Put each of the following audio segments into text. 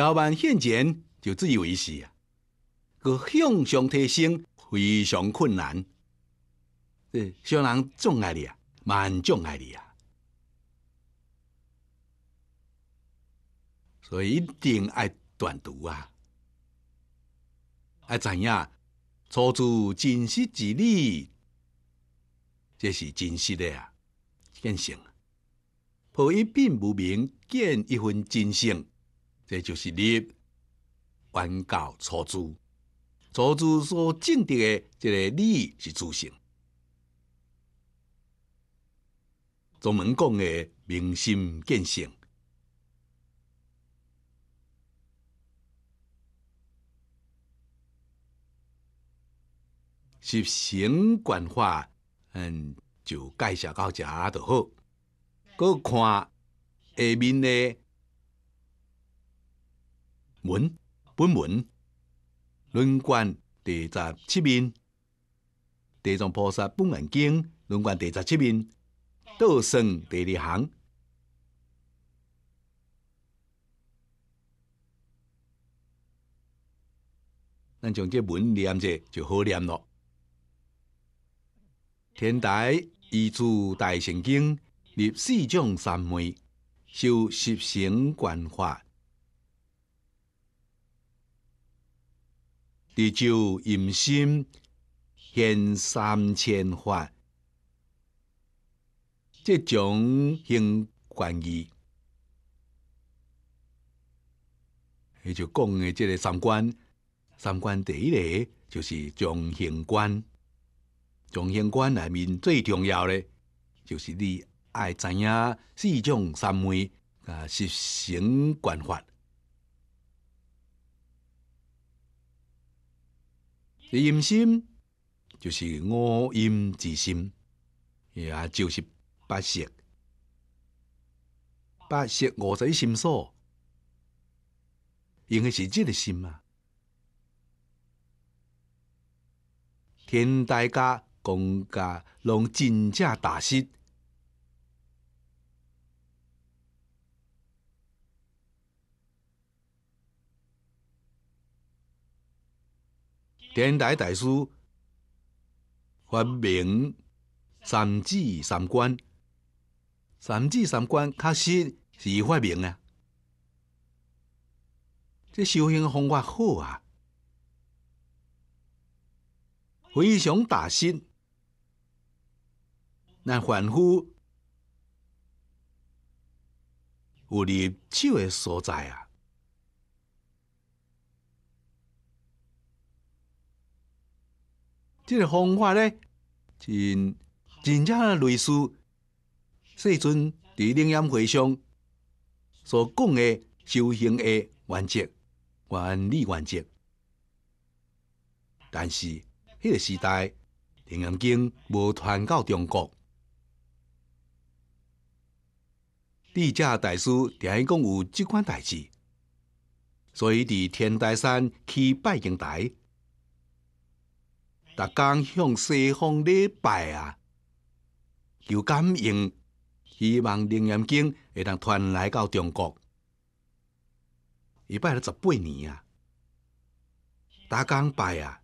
百万现钱就自以为是啊！向上提升非常困难。对，小人总爱你啊，蛮钟爱你啊，所以一定爱断读啊，爱知样，初出真实之理，这是真实的啊，见性破一品无名，见一分真性。这就是立，完教初祖，初祖所建得的这个利益是自性。总门讲的明心见性，是相关化，嗯，就介绍到这就好。搁看下面的。文，本文，论观第十七面，地藏菩萨本愿经，论观第十七面，道生第二行，咱将这文念者就好念了。天台一柱大乘经，立四众三昧，修十行观法。地咒淫心现三千法，即种行观义，你就讲的即个三观，三观第一个就是种行观种行观内面最重要的就是你爱知影四种三昧啊实行观法。阴心就是五阴之心，也就是八识、八识五十心所，用的是这个心啊。天大家公家拢真正大失。天台大师发明三智三观，三智三观确实是发明啊！这修行方法好啊，非常大实，咱凡夫有入手的所在啊。这个方法咧，真真正类似世尊伫灵岩会上所讲的修行的原则、原理、原则。但是迄个时代《灵严经》无传到中国，地者大师定讲有即款代志，所以伫天台山起拜经台。逐天向西方礼拜啊，求感应，希望楞严经会当传来到中国。伊拜了十八年啊，逐天拜啊，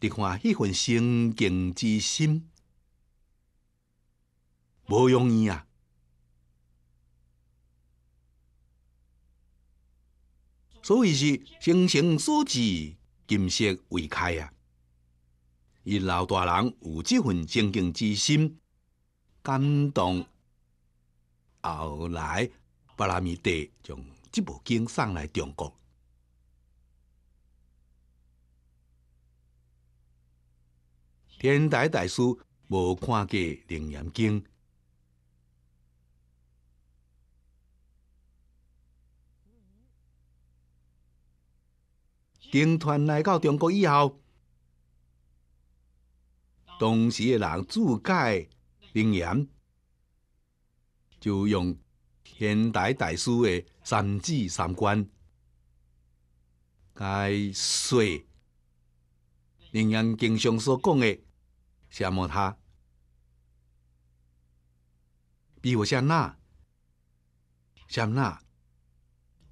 你看迄份虔敬之心，无容易啊。所以是诚所至，金石为开啊。伊老大人有这份正经之心，感动后来巴拉米帝将这部经送来中国。天台大师无看过《楞严经》，经团来到中国以后。当时的人注解《灵言，就用天台大师的三智三观解说灵言经》上所讲的什么他，比如像那，像那，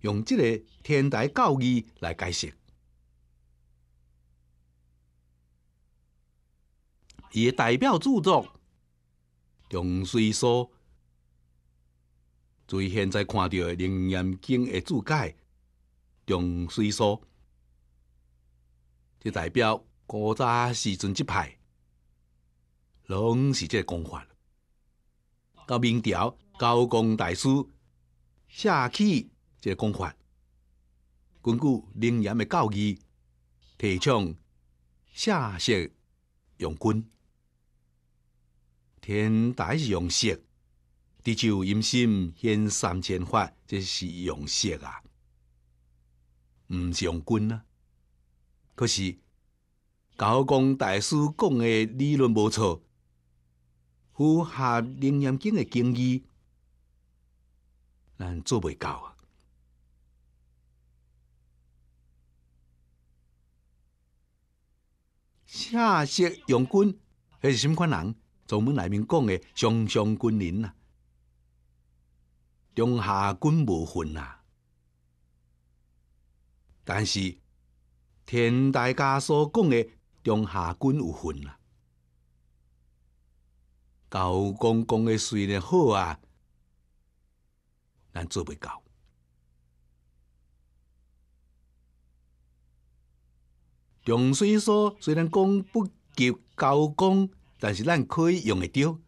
用这个天台教义来解释。伊诶代表著作《中水疏》，最现在看到《灵严经》的注解《中水疏》，即代表古早时阵一派，拢是即个讲法。到明朝高功大师下起个讲法，根据灵严的教义提倡下士用君。天台是用色，地咒阴心现三千法，这是用色啊，毋是用棍啊。可是高公大师讲的理论无错，符合《楞严经》的经义，咱做袂到啊。下色用棍，迄是什么款人。从门内面讲的上上君人啊，中下君无分啊。但是天大家所讲的中下君有分啊。高公公嘅虽然好啊，咱做不到。中水说虽然讲不及高公。但是咱可以用得着。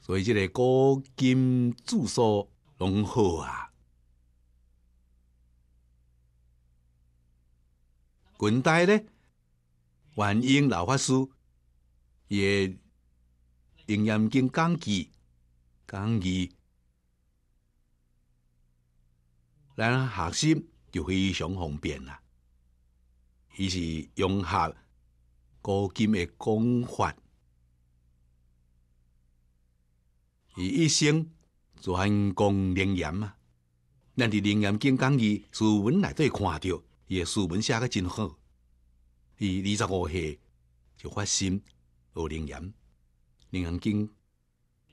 所以这个高精著数拢好啊。近代呢，原英老法师也用严经》讲义，讲义，咱学习就非常方便啦。伊是融合古今的讲法，伊一生专攻灵岩啊，咱伫灵岩经讲义书文内底看到，伊的书文写个真好。伊二十五岁就发心学灵岩，灵岩经，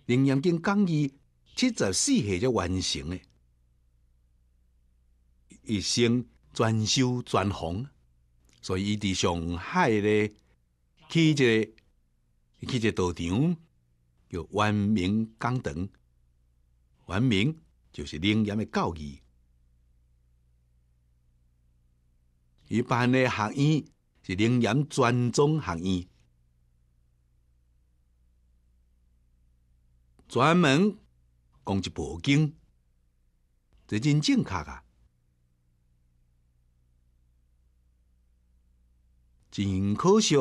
灵岩经讲义七十四岁才完成的。一生专修专弘。所以，伫上海咧，去一个去一个道场，叫“万明讲堂”。万明就是灵验的教义。伊班的学院是灵验专宗学院，专门讲一部经，这真正确啊！真可惜，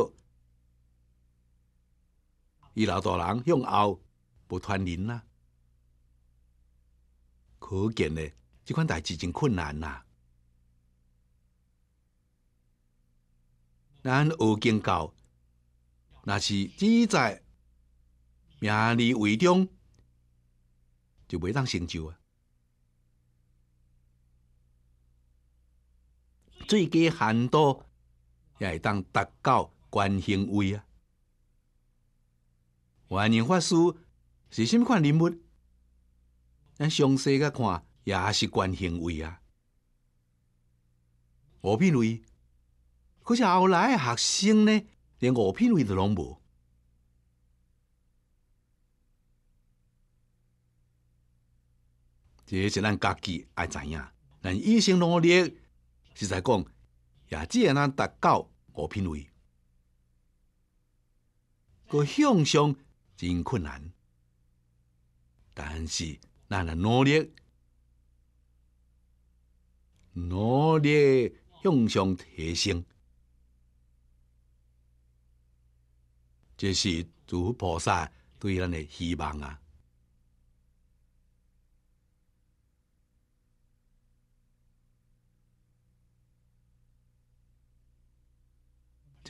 伊老大人向后不传人啦。可见呢，即款代志真困难呐。咱学根教，若是只在名利为中，就袂当成就啊。最低限度。也会当达到观行为啊！晚年法师是物款人物？咱详细甲看，也是观行为啊。五品位，可是后来学生呢，连五品位都拢无。这是咱家己爱知影，咱医生努力是在讲。也只通达到五品位，个向上真困难，但是咱来努力，努力向上提升，这是诸菩萨对咱的希望啊。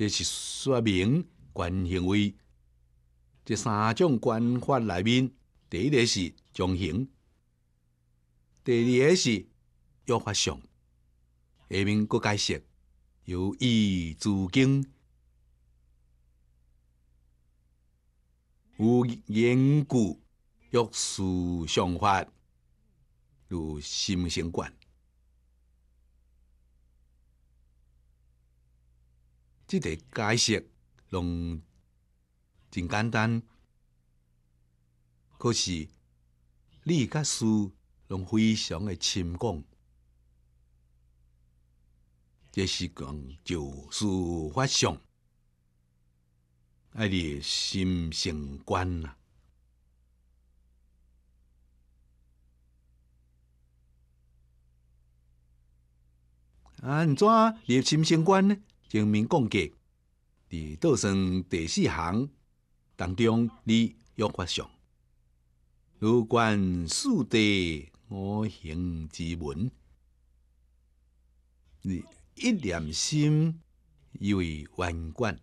这是说明关行为，这三种观法里面，第一个是中行，第二个是约法相。下面各解释：由易住经，有言故，欲事相法，如心行观。即个解释，拢真简单，可是你甲书拢非常诶深广，即是讲就事发想，爱立心性观啊。安怎立心性观呢？精明讲给，在《道生第四行当中，你约发上，如观四地五行之门，你一念心以为万贯。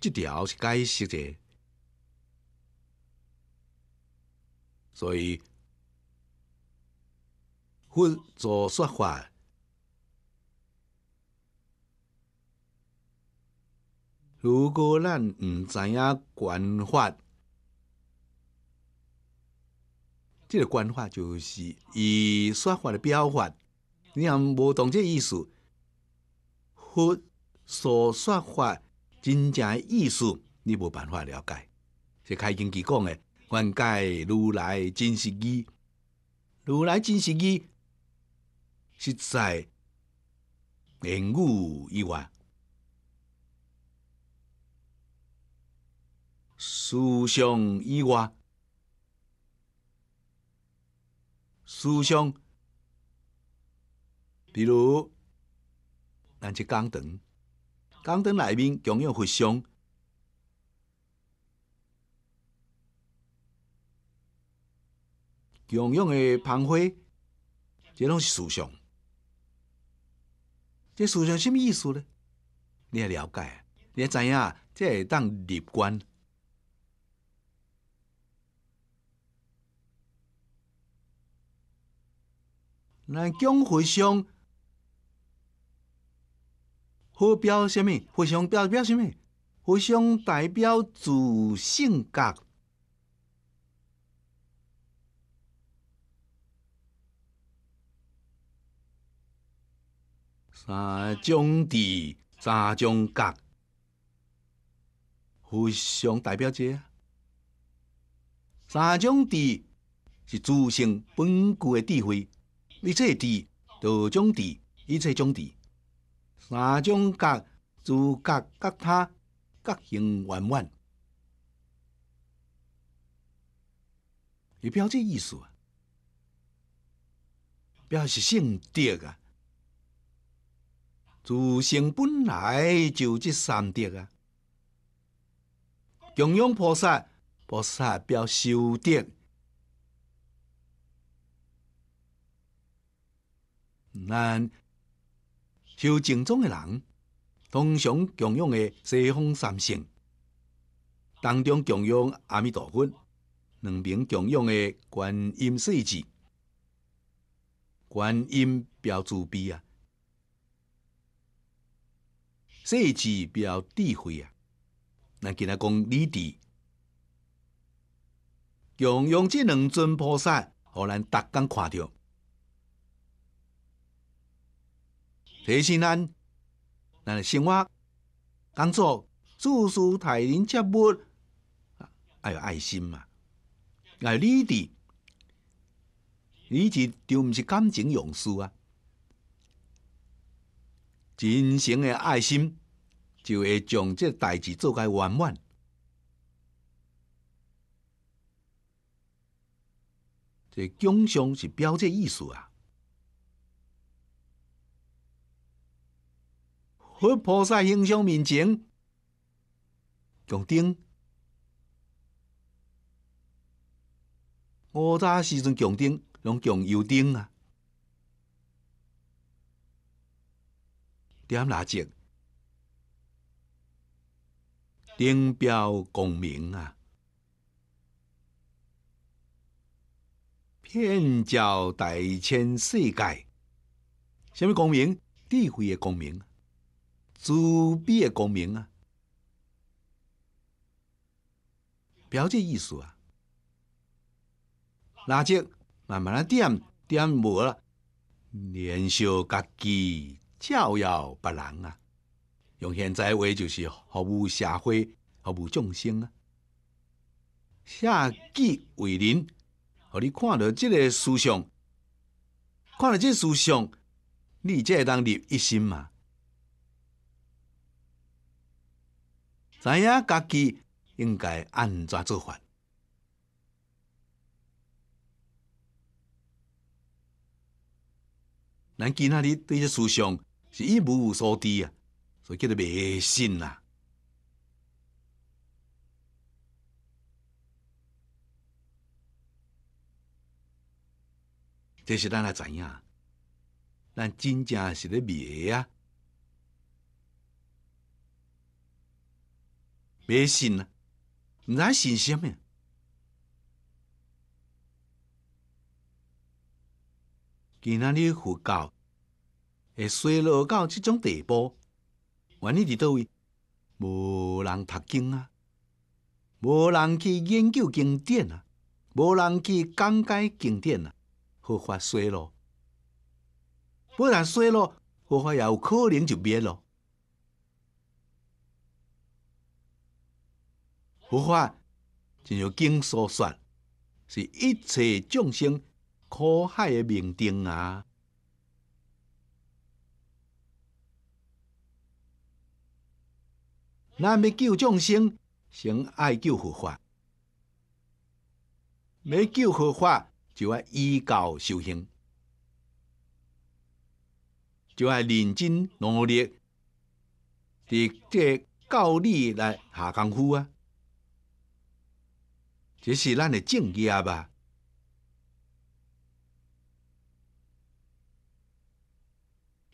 这条是解释的，所以。佛祖说法，如果咱毋知影观法，这个观法就是以说法的表法。你若无懂这意思，佛所说法真正的意思，你无办法了解。就开经记讲的，愿解如来真实义，如来真实义。实在言语以外，思想以外，思想，比如咱只钢灯，钢灯内面强用佛像，强用的芳灰，这拢是思想。这书上什么意思呢？你也了解啊，你也知呀，这会当立观。那互相互表什么？互相表表什么？互相代表主性格。三种地，三种角，非常代表这三种地是自性本具的智慧，一切地都种地，一切种地。三种角，诸角各他，各形圆万。你表这意思啊？表示性地啊？自性本来就这三德啊，供养菩萨，菩萨表修德。咱修正宗的人，通常供养的西方三圣，当中供养阿弥陀佛，两边供养的观音世子，观音表慈悲啊。世智比较智慧啊！那今他讲礼的，用用这两尊菩萨，互咱逐工看着，提醒咱，咱诶生活、工作、住宿、待人接物，啊，要有爱心嘛。啊，礼的你就就毋是感情用事啊，真诚的爱心。就会将这代志做个圆满，这敬上是表这意思啊。佛菩萨形象面前，供顶。我早时阵供顶，用供油顶啊。点蜡烛。顶标功名啊，偏教大千世界，什么功名？智慧的功名，慈悲的功名啊！表要这意思啊！那这慢慢啊点点无了，年少家己照耀别人啊！用现在话就是服务社会、服务众生啊！下偈为人，互你看到即个思想，看即个思想，你会当立一心嘛？知影家己应该按怎做法？咱今仔日对这思想是一无所知啊！就叫做迷信啦。这是咱啊，知影，咱真正是咧迷啊！迷信啦，毋知信什么。今仔日佛教会衰落到即种地步。原因在倒位，无人读经啊，无人去研究经典啊，无人去讲解经典啊，佛法衰落，不然衰落，佛法也有可能就灭了。佛法就像经所说，是一切众生苦海的明灯啊。咱要救众生，先爱救佛法；要救佛法，就要依教修行，就要认真努力，伫这教理来下功夫啊！这是咱的正业吧。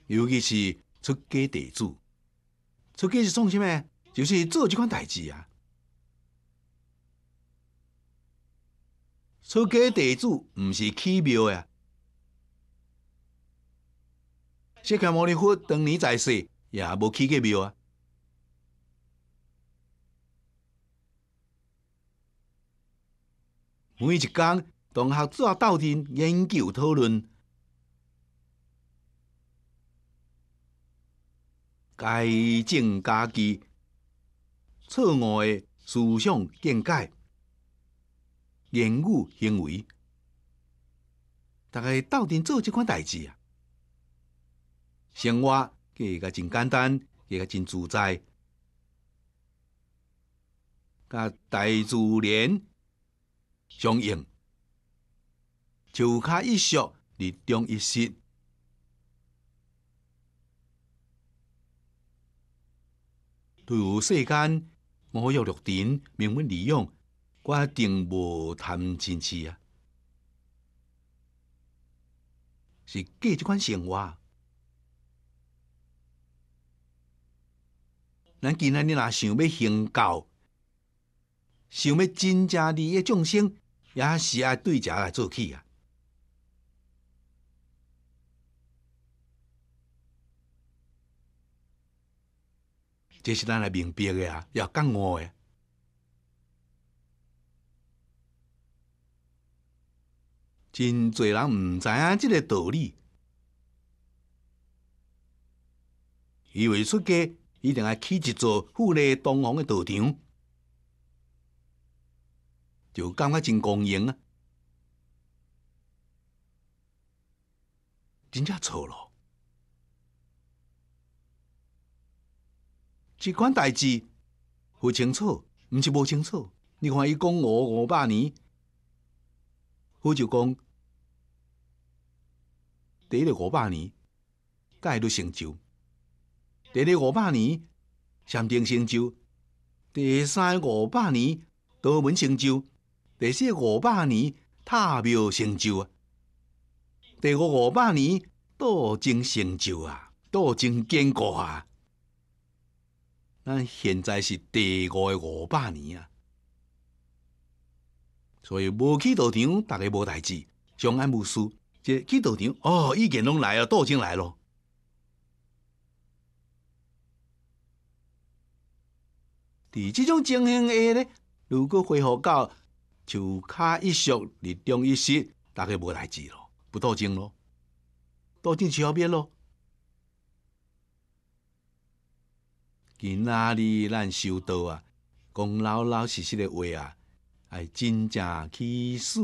尤其是出家弟子，出家是做什物？就是做这款代志啊！出家地主不是起庙呀？新开摩尼佛当年在世，也不起过庙啊！每一讲同学做斗阵研究讨论，改进家己。错误诶思想见解、言语行为，大家斗阵做即款代志啊，生活更加真简单，更加真自在，甲大自然相应，就卡一宿，日中一息，对世间。好有弱点，明文利用，我一定无贪嗔痴啊！是过这款生活。咱今仔日若想要行教，想要真正利益众生，也是爱对这来做起啊！这是咱来明白的呀，要感恩的。真侪人毋知影即个道理，以为出家一定要起一座富丽堂皇的道场，就感觉真光荣啊！真正错了。即款志非常清楚，毋是无清楚。你看，伊讲五五百年，我就讲，第一五百年盖都成就，第二五百年禅定成就，第三五百年道门成就，第四五百年塔庙成就啊，第五五百年道经成就啊，道经坚固啊。那现在是第五个五百年啊，所以无去道场，大家无代志，相安无事。这去道场，哦，意见拢来咯，道经来咯。在这种情形下呢，如果恢复到就卡一宿，日中一食，大家无代志咯，不道经咯，道经就要变咯。今仔日咱修道啊，讲老老实实的话啊，哎，真正起死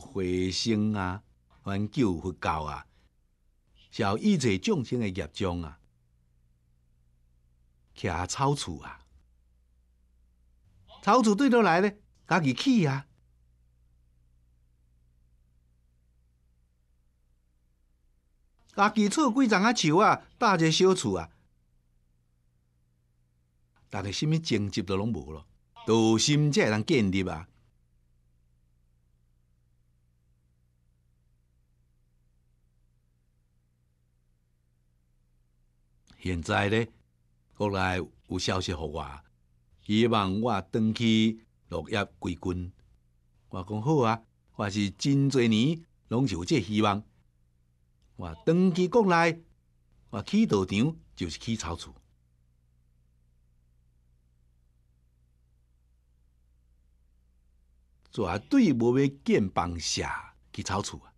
回生啊，挽救佛教啊，小一切众生的业障啊，徛草厝啊，草厝对倒来咧，家己起啊，家己厝几丛啊树啊，搭一个小厝啊。逐个什物成绩都拢无咯，道心才通建立啊！现在咧，国内有消息互我，希望我转去落叶归根。我讲好啊，我是真侪年拢是有这希望。我转去国内，我去道场就是去草厝。绝啊，对无要建房舍去草厝啊！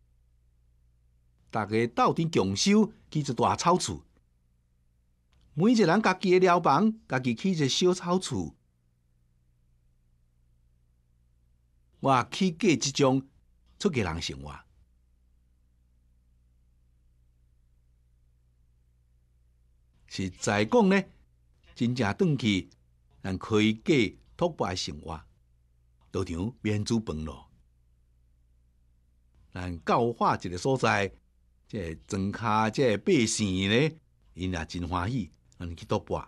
大家斗阵共修起一大草厝，每一个人家己诶寮房，家己起一个小草厝。哇，起过即种，出去人生活。是在讲呢，真正转去，人可以过托诶生活。赌场免煮饭咯，咱教化一个所在，这庄家、这百姓呢，因也真欢喜，人去赌博，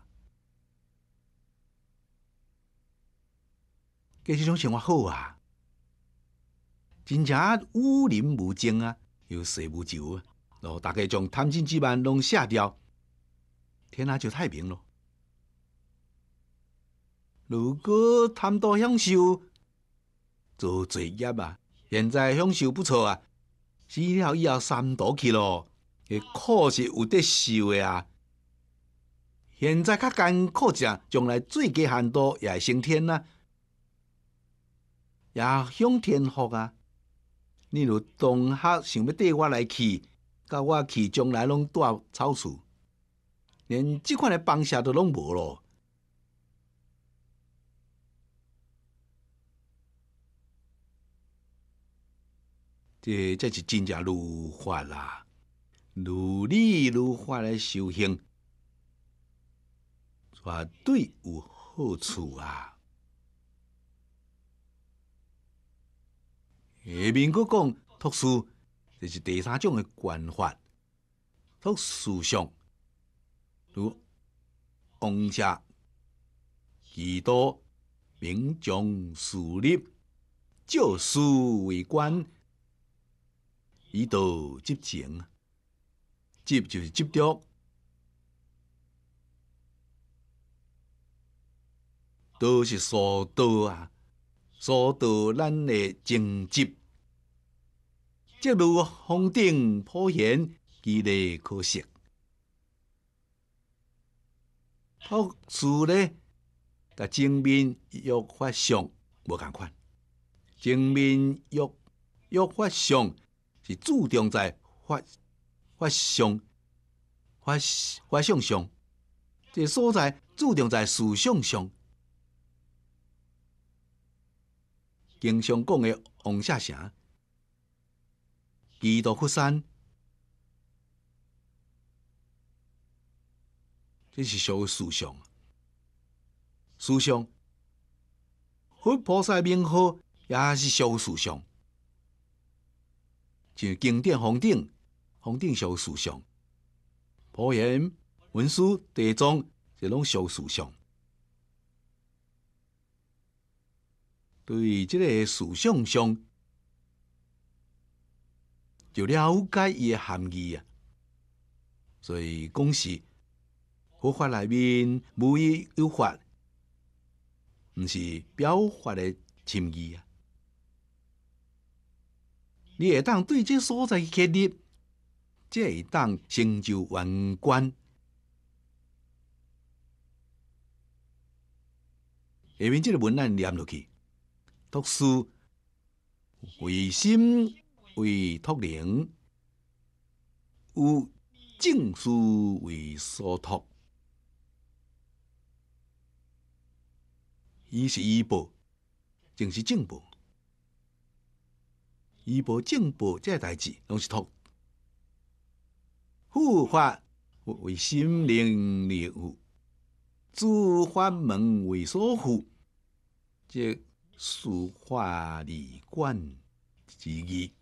计这种生活好啊！真正乌林无争啊，又世无仇啊，罗大家将贪心之万拢卸掉，天下就太平咯。如果贪多享受，做作业啊！现在享受不错啊，死了以后三倒去咯，苦是有得受的啊。现在较艰苦者，将来最低限度也会升天啊，也享天福啊。你如同学想要缀我来去，到我去将来拢住超厝，连即款的房舍都拢无咯。这这是真正如法啦，如理如法来修行，绝对有好处啊。下面佫讲托书，这是第三种的观法。托书上，如王者祈祷，名将树立，教书为官。以道执政执就是执着道是所道啊所道咱的政绩即如风顶破险其利可惜破除咧甲正面越发相无共款正面越越发相是注重在法法上、法法相上，这所在注重在思想上。经常讲的王下祥，基度佛山，这是属于思想。思想，佛菩萨名号也是属于思想。是经典、方定、方定小塑像、普贤文殊地藏，一种小塑像。对即个塑像上，就了解伊诶含义啊。所以，讲是佛法内面无一有法，毋是表法诶深意啊。你会当对这所在确立，这会当成就文官。下面这个文案念落去：读书为心，为托灵，有证书为所托，伊是医博，正是正博。医保、政保这代志，拢是托护法为心灵礼物，诸法门为所护，即疏法理观之义。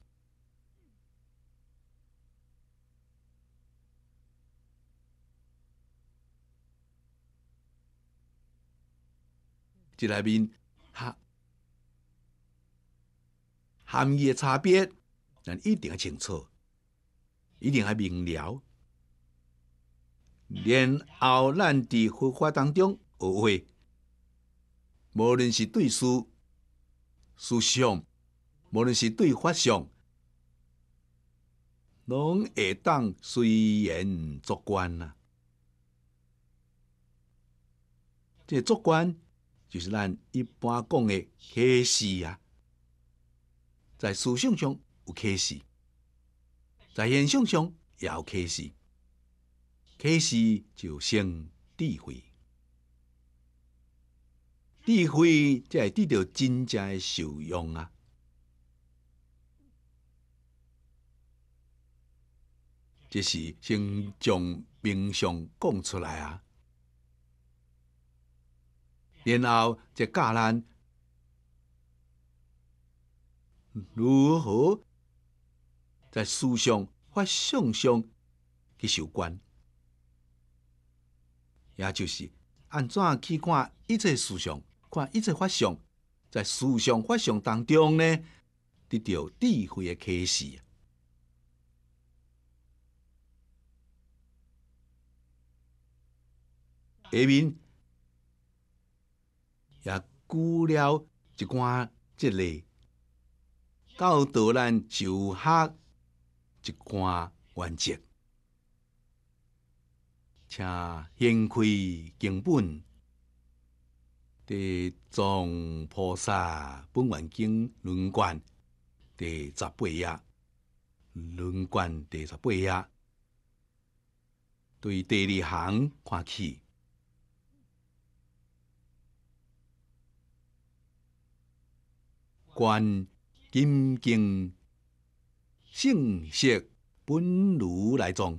即内面。含义的差别，咱一定要清楚，一定还明了。然后咱伫佛法当中学会，无论是对事、思想，无论是对法相，拢会当随缘作观啊。这作观就是咱一般讲的开示啊。在思想上有启示，在现象上也有启示。启示就生智慧，智慧才会得到真正的受用啊！这是先将冥想讲出来啊，然后才教咱。如何在思想或想象去受关？也就是安怎去看一切思想，看一切法相，在思想法相当中呢，得到智慧的启示。下面也举了一寡即类。到度咱就下一关完则，请先开经本地藏菩萨本愿经轮观第十八页，轮观第十八页，对第二行看起观。金经性色本如来藏，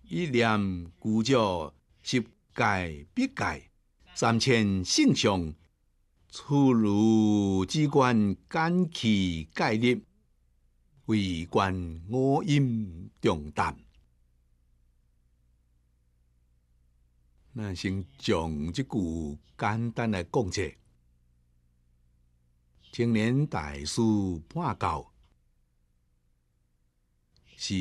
一念故叫十界不界三千性相，出如只观干气概念，为观我音重担。咱先讲这句简单的讲切。青年大师判教是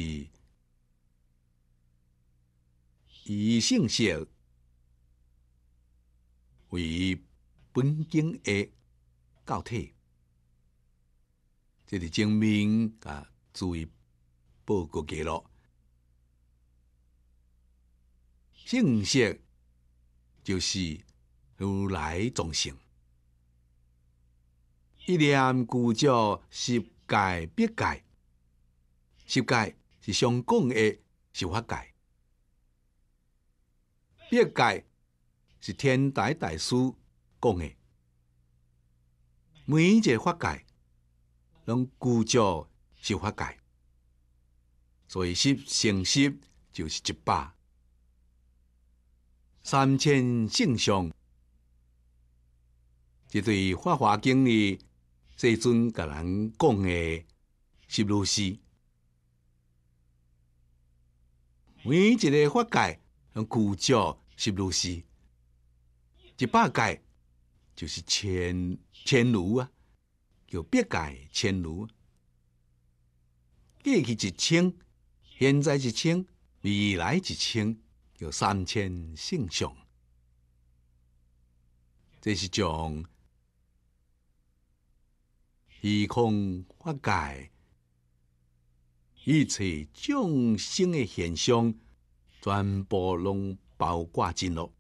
以圣贤为本经的教体，这是证明啊！注意报告记录，圣贤就是如来众生。一念具教十界八界，十界是上讲的修法界，八界是天台大师讲的，每一个法界，拢具教修法界，所以十乘十就是一百，三千圣相，一对法华经里。这尊甲人讲诶是如是，每一个法界，讲古教是如是，一百界就是千千如啊，有八界千如，过去一千，现在一千，未来一千，叫三千圣雄，这是将。虚空法界，一切众生的现象，全部拢包括进落。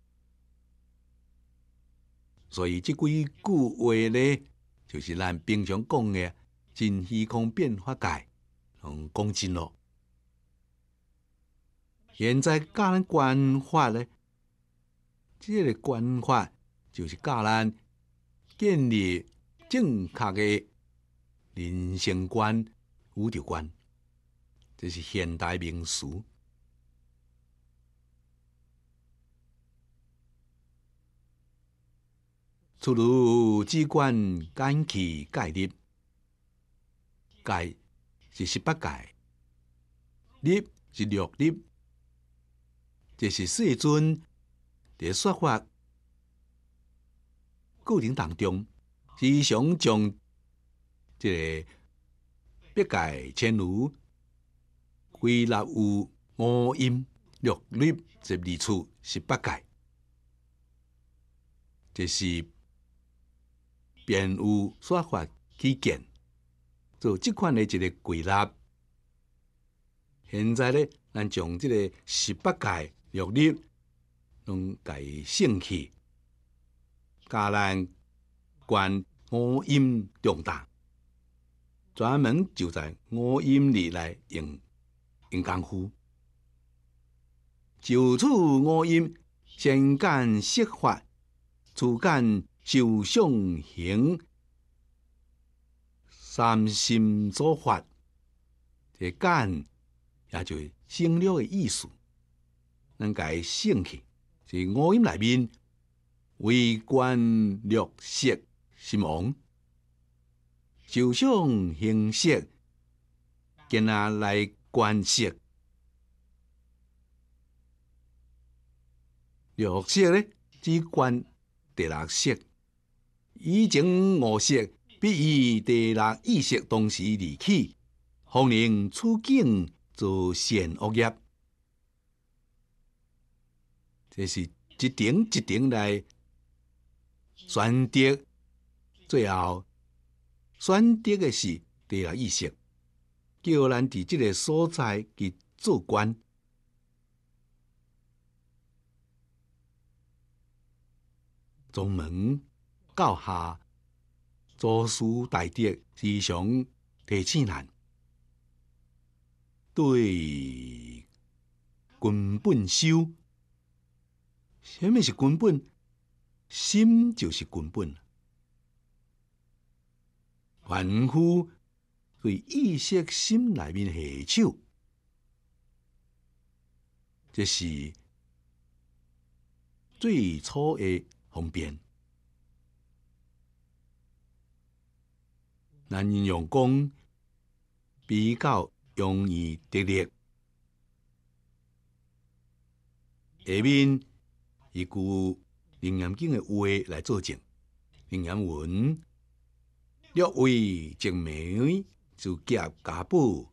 所以即几句话咧，就是咱平常讲的进虚空变化界，拢讲进落。现在教咱观法咧，即个观法就是教咱建立正确嘅。人生观、宇宙观，这是现代名词。诸如“只观干气盖立”，盖是十八盖，立是六立，这是世尊的说法。过程当中，思想将即个八界迁入，归纳有五音六律十二处十八界，这是便有说法起见，做这款的一个归纳，现在咧，咱将这个十八界六律拢改升起，加人观五音重大。专门就在五阴里来用用功夫，就此五阴先干释法，次干修相行，三心作法，这干也就是生了的意思，能改性气，是五音里面为观六色心王。就像形式，跟阿来观色；六色呢，只观第六色，以种五色比以第六意识同时离去，方能出境做善恶业。这是一层一层来选择，最后。选择的是第二意识，叫咱在即个所在去做官。从门到下，祖事大德时常提醒咱，对根本修，虾米是根本？心就是根本。凡夫对意识心内面下手，这是最初的方便。咱念阳功比较容易得力。下面一句灵严经的话来作证：灵严文。略为正名，就夹家宝。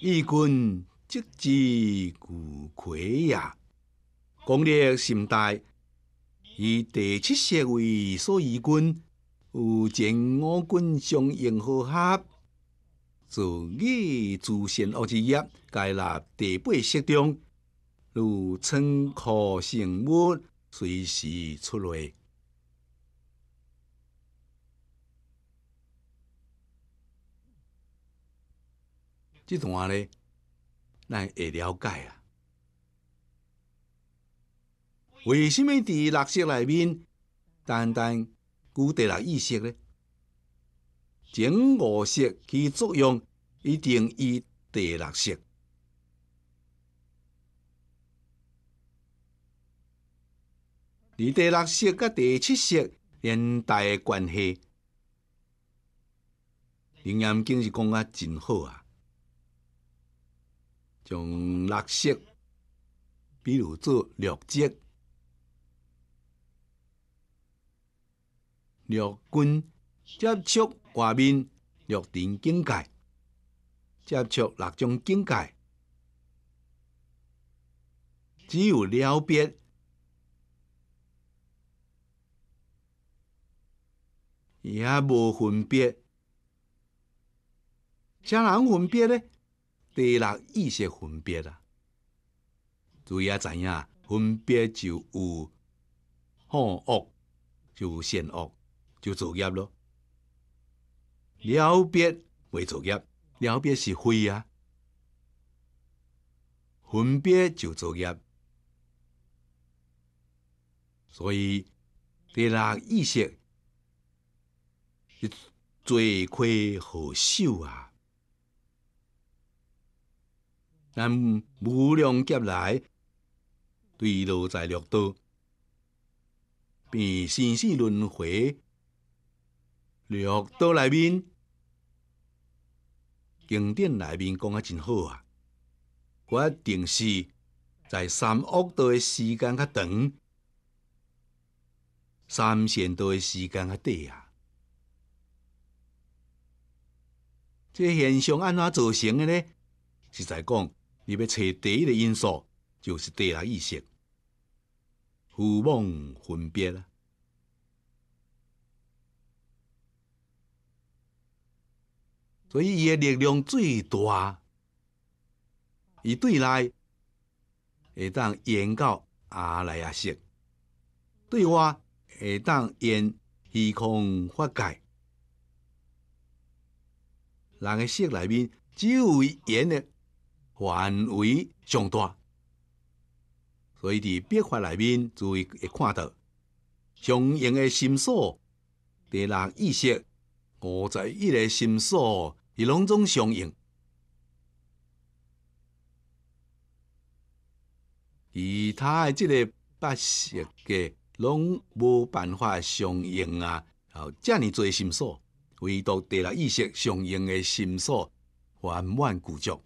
义军即自顾魁也。功力甚大，以第七世为所义军，有前五军相应合合。自己自先恶之业，该拿第八世中，如称可成，物随时出来。这段话咱会了解啊。为什么伫六色内面单单有第六意识咧，前五色其作用，一定与第六色。而第六色甲第七色连带关系，林阳今是讲啊，真好啊。从绿色，比如做绿植、绿军接触外面绿点境界，接触六种境界，只有了别，也无分别，啥人分别呢？第六意识分别啦，主要知影分别就有好恶，就有善恶，就作业咯。了别未作业，了别是非啊。分别就作业，所以第六意识是罪魁祸首啊。那无量劫来对落在六道，便生死轮回六道内面，经典内面讲啊真好啊！我定是，在三恶道的时间较长，三善道的时间较短啊。这现象安怎造成的呢？是在讲？你要找第一个因素，就是地来意识，互梦分别了，所以伊的力量最大。伊对内会当言到阿来阿色，对外会当言虚空法界，人的色内面只有言的范围上大，所以伫笔画内面，注意会看到相应的心数，第六意识五十一个心数，是拢总相应。其他个即个八识个，拢无办法相应啊。好，遮你做心数，唯独第六意识相应个心数，圆满具足。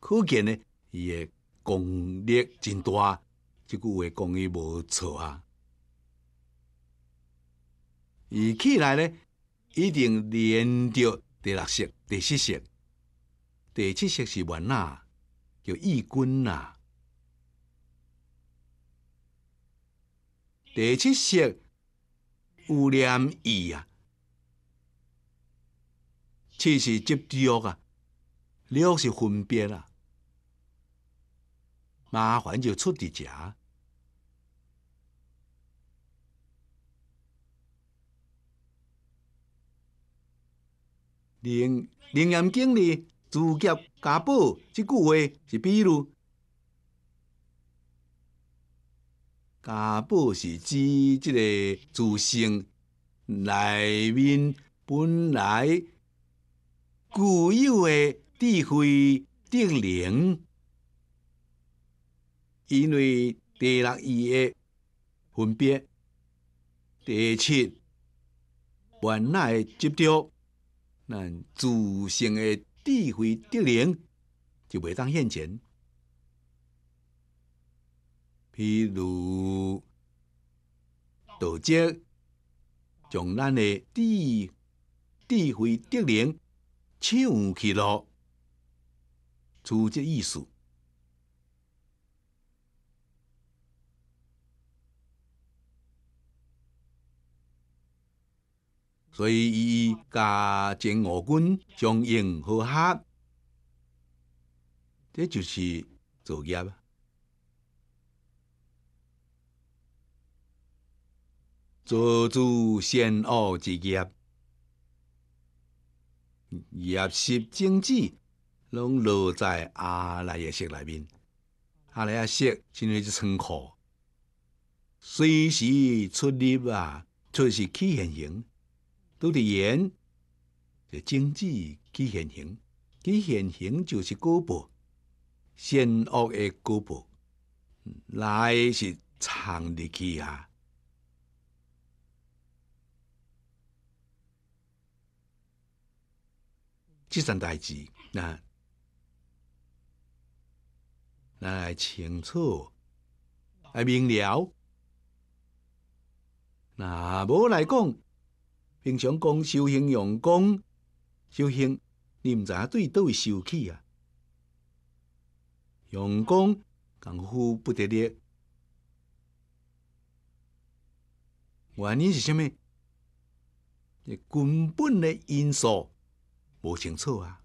可见呢，伊诶功力真大，即句话讲伊无错啊。伊起来呢，一定连着第六式、第七式。第七式是元呐，叫义军呐。第七式，有念意啊，七是执着啊，六是分别啊。麻烦就出伫遮。灵灵岩经理自覚家宝，即句话是比如，家宝是指即个自性内面本来固有的智慧定灵。因为第六、义的分别，第七原来执着，咱自性的智慧德灵就袂当现前。譬如道者将咱的智智慧德灵抢去了，此这意思。所以伊加前五军将应和合，这就是作业啦。做足善恶之业，业识种子拢落在阿赖耶识内面，阿赖耶识真为一仓库，随时出入啊，随时去现形。都伫言，就经济去现行，去现行就是割剥，善恶的割剥，来是藏入去啊！这件代志，那那清楚，还明了，那无来讲。平常讲修行，用功修行，你毋知对倒位受气啊！用功功夫不得力，原因是虾米？你根本的因素无清楚啊！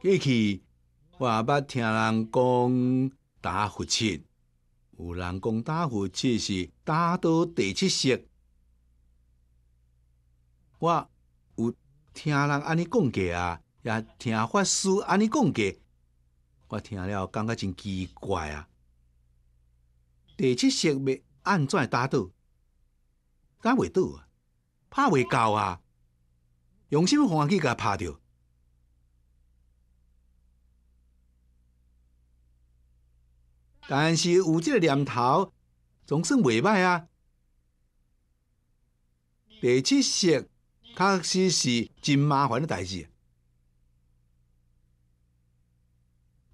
过去我捌听人讲打佛七。有人讲打佛七是打到第七世，我有听人安尼讲过啊，也听法师安尼讲过，我听了感觉真奇怪啊。第七世要安怎打倒？打袂倒啊？拍袂到啊？用什么方法去甲拍到？但是有即个念头，总算未歹啊。第七色确实是真麻烦的代志，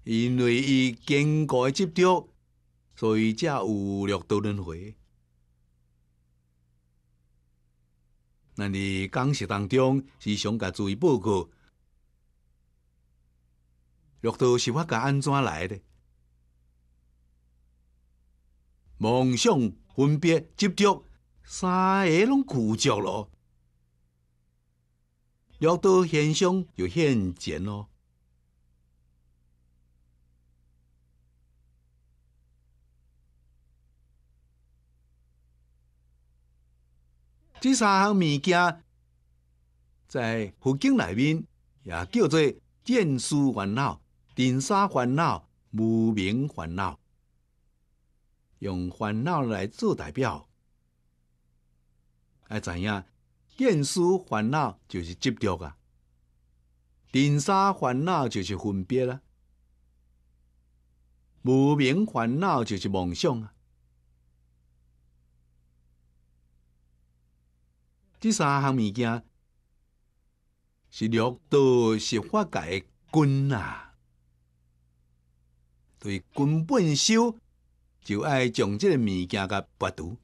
因为伊经过接触，所以才有六道轮回。那你讲实当中，是想甲注意报告，六道是法甲安怎来的？梦想分别执着，三个拢固执了，欲多现象就现前咯。这三项物件在佛经内面也叫做见思烦恼、尘沙烦恼、无明烦恼。用烦恼来做代表，要怎样？见思烦恼就是执着啊，尘沙烦恼就是分别啊，无明烦恼就是梦想啊。这三项物件是六道是法界的根啊，对根本修。就爱将即个物件甲剥夺，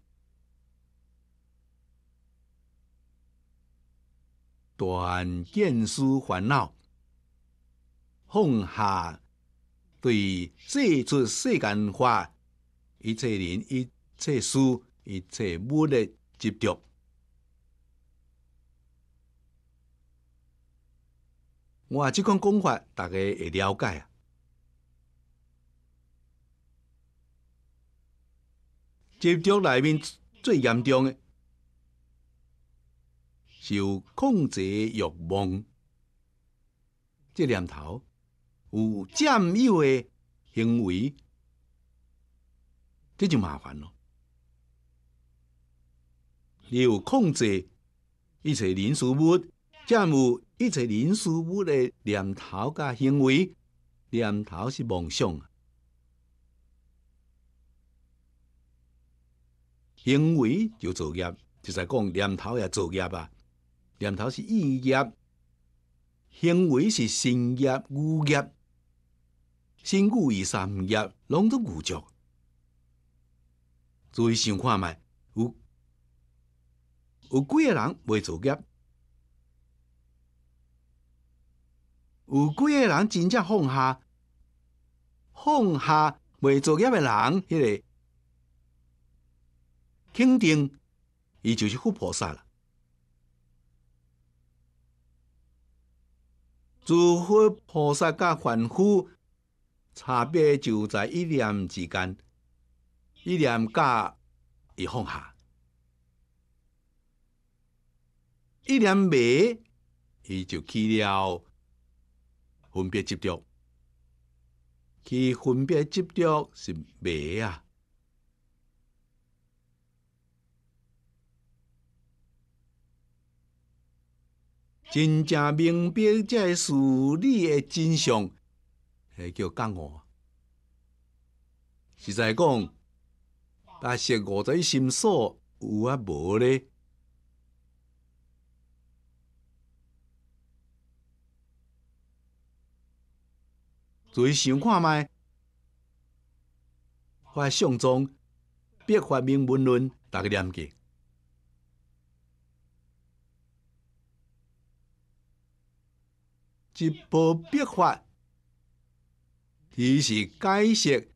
断见思烦恼，放下对世出世间法一切人、一切事、一切物的执着。我即款讲法，大家会了解啊。接中内面最严重的，受控制欲望，这念头有占有诶行为，这就麻烦了。有控制一切零事物，占有一切零事物的念头加行为，念头是梦想。行为就作业，就在讲念头也作业啊。念头是意业，行为是身业、物业、身、故意三业，拢都五足。注意想看卖，有有几个人未作业？有几个人真正放下放下未作业的人，迄个？肯定，伊就是富菩萨了。主富菩萨甲凡夫差别就在一念之间，一念加一放下，一念没，伊就去了。分别执着，其分别执着是迷啊。真正明白这个事理的真相，还叫干我？实在讲，那些五种心数有啊无呢？注意想看卖，我相中，别发明文论，打个念结。一部笔法，伊是解释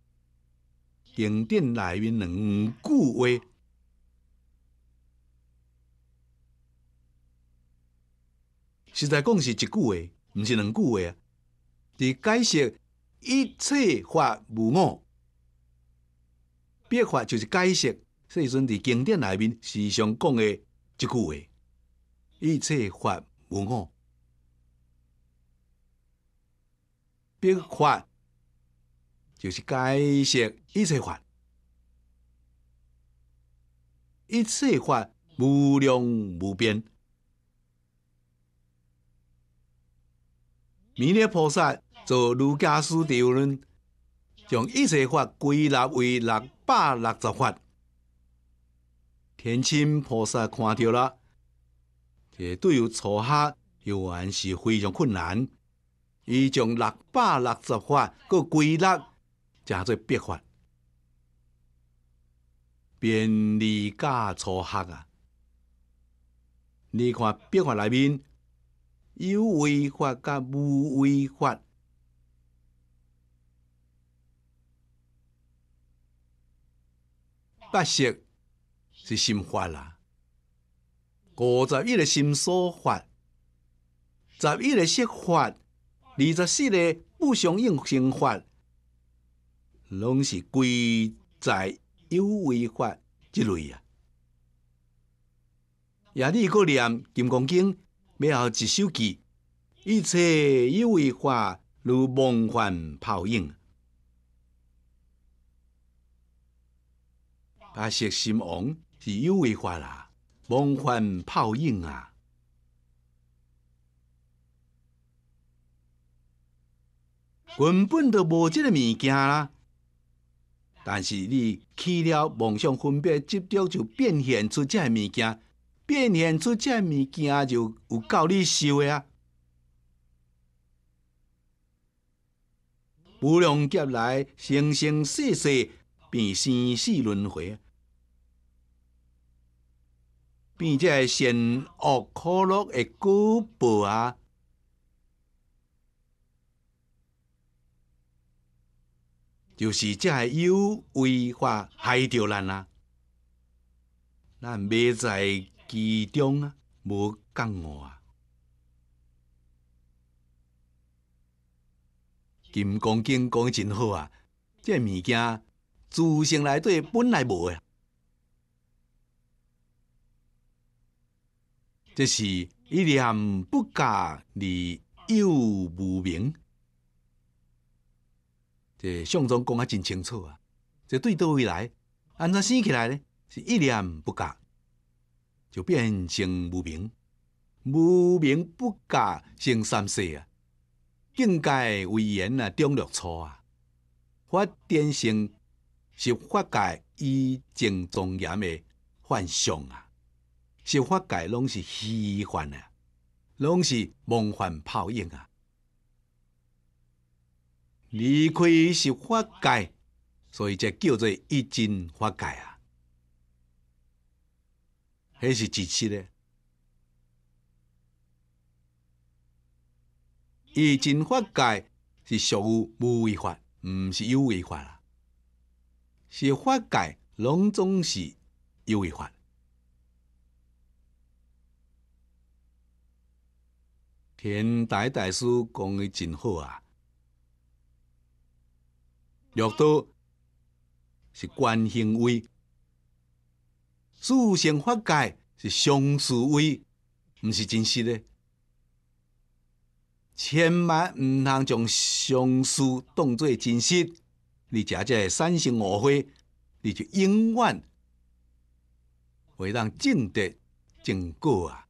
经典内面两句话。实在讲是一句话，毋是两句话。伫解释一切法无我，笔法就是解释，说时阵伫经典内面时常讲的一句话：一切法无我。别法就是解释一切法，一切法无量无边。弥勒菩萨做《儒家师弟论》，将一切法归纳为六百六十法。天亲菩萨看到了，这对于初学，依然是非常困难。伊从六百六十法，阁归纳，叫做八法，便利加初学啊！你看八法内面，有违法甲无违法，八识是心法啦，五十一个心所法，十一个色法。二十四个不相应刑法，拢是归在有违法之类啊。夜里一个念金刚经，背后一首机，一切有违法如梦幻泡影。把石心王是有违法啦，梦幻泡影啊。根本就无即个物件啦，但是你去了梦想分别执着，就变现出即个物件，变现出即个物件就有够你收的啊。无量劫来生生世世变生死轮回啊，变即个善恶可乐的果报啊。就是这个有违法害着咱啊！咱未在其中啊，无讲我啊。金光经讲真好啊，这物件自性内底本来无的，这是伊念不假而又无明。这相中讲啊真清楚啊，这对倒未来安怎生起来呢？是一念不假，就变成无明，无明不觉成三世啊，境界为缘啊，中六初啊，发展成是法界以正庄严的幻象啊，是法界拢是虚幻啊，拢是梦幻泡影啊。离开是法界，所以才叫做一真法界啊。迄是正确的。一真法界是属于无为法，毋是有为法啊。是法界拢总是有为法。天台大师讲的真好啊。六道是观行微，四生法界是相思位，毋是真实的。千万毋通将相思当做真实，你这即个散心误会，你就永远会让正德正果啊。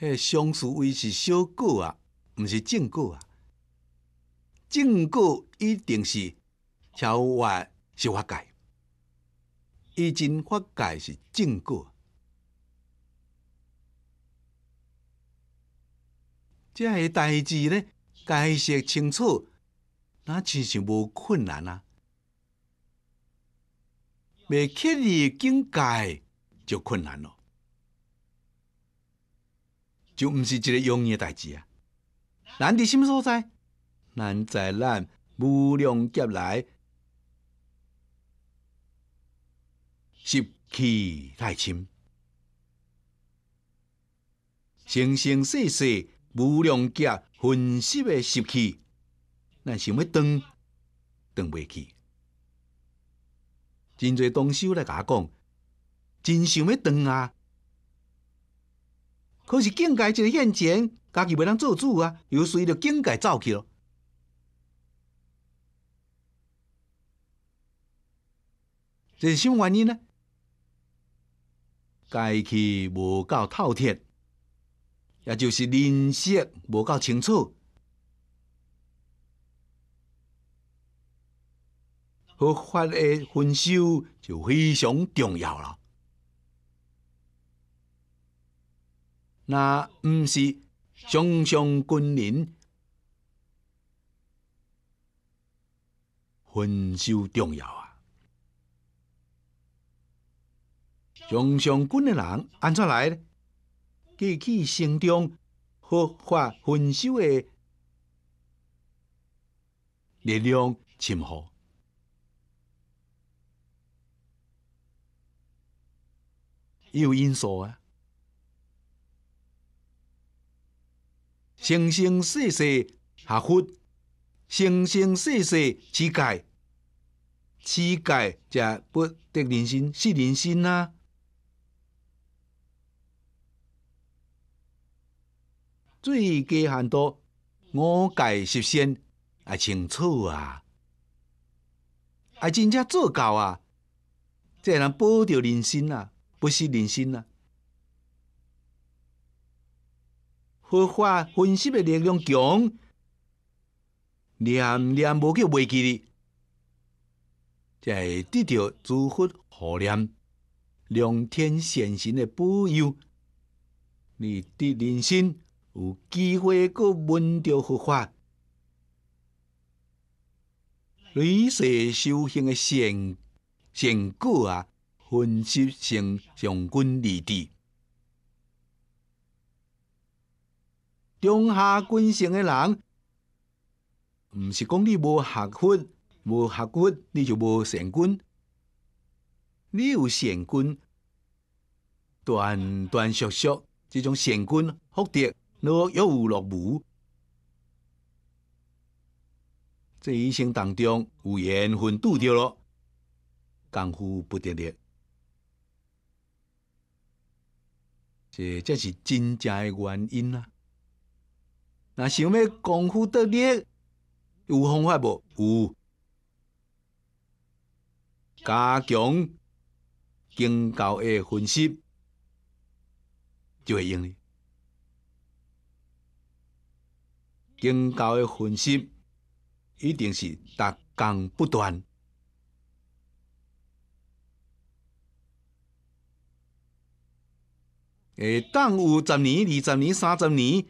迄相思位是小果啊，毋是正果啊。正果一定是超越是法界，以真法界是正果，这个代志呢，解释清楚，那真实无困难啊。未脱离境界就困难咯，就毋是一个容易诶代志啊。难伫什么所在？难在咱无量劫来习气太深，生生世世无量劫浑习的习气，咱想要断断未去。真侪当修来甲讲，真想要断啊！可是境界一个现前，家己袂当做主啊，又随着境界走去咯。这是什么原因呢？家己无够透彻，也就是认识无够清楚，合法的分手就非常重要了。那不是上上军人分手重要啊？常常军的人安怎来呢？激起心中佛法分手的力量，深厚。有因素啊！生生世世合佛，生生世世乞丐，乞丐才不得人心，失人心啊。最低限度五戒实现啊清楚啊，啊真正做到啊，即人保着人心啊，不是人心啊。佛法分析的力量强，念念无去忘记哩。会得到诸佛护念，良天善神的保佑，你的人生。有机会，搁闻到佛法，累世修行的成成果啊，分析成上官立地，中下官性的人，毋是讲你无学佛，无学佛你就无成官，你有成官，断断续续，这种成官获得。若有落无，这一生当中有缘分拄掉了，功夫不得力，这这是真正的原因啦。那想要功夫得力，有方法无？有，加强经教的分析，就会用了。更高的分析一定是达江不断，诶，当有十年、二十年、三十年，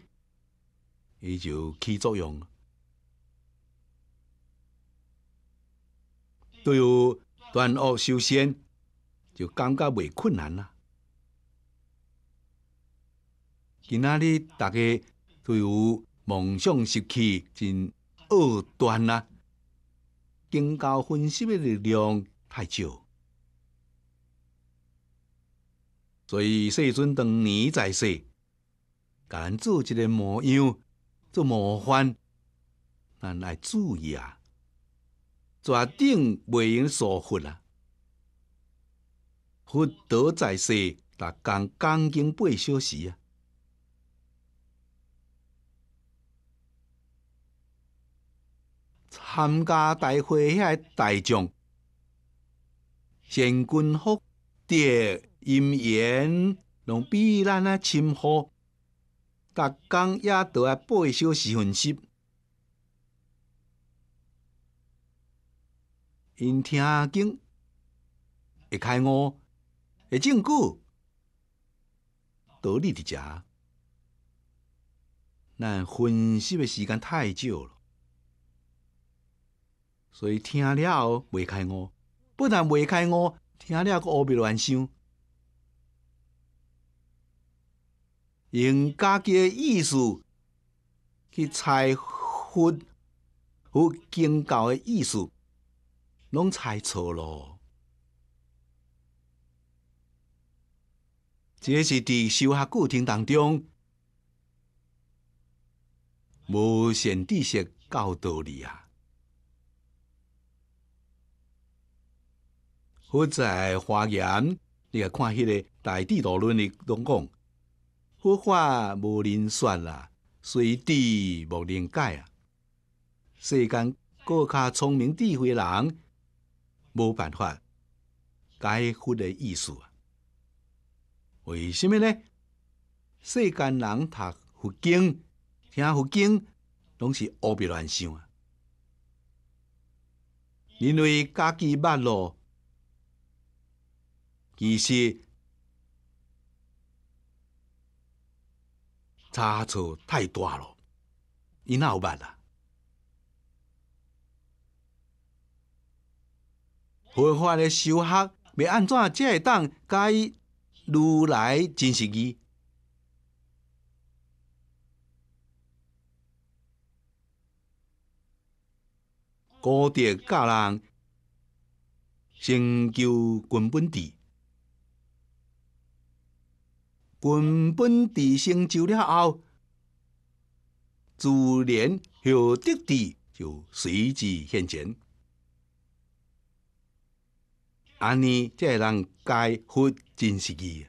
伊就起作用。对于断恶修善，就感觉袂困难啦。今仔日大家对于梦想失去真二端啊！经高分析的力量太少，所以世尊当年在世，甲咱做一个模样，做模范，咱来注意啊，绝顶袂用疏忽啊！佛德在世达干讲经八小时啊。参加大会，遐大将、陈军福、蝶银炎，拢比咱啊深厚。逐工也倒来八小时分习，因听经、会开悟、会正果，得力的遮。咱分习的时间太少了。所以听了后，未开悟；不但未开悟，听了还胡乱想，用家己的意思去猜佛佛经教的意思，拢猜错了。这是在修学过程当中，无限知识教导你啊。或者华严，你来看迄个《大智度论》的拢讲，佛法无人算啦，随地无人解啊。世间各较聪明智慧人，无办法解佛的意思啊。为什么呢？世间人读佛经、听佛经，拢是胡思乱想啊。因为家己捌咯。其实差错太大了，你哪有办啊？佛法的修学，要安怎才会当解如来真实义？高德教人成就根本地。根本地成就了后，自然有德地就随之现前，安尼即系能解惑真实义。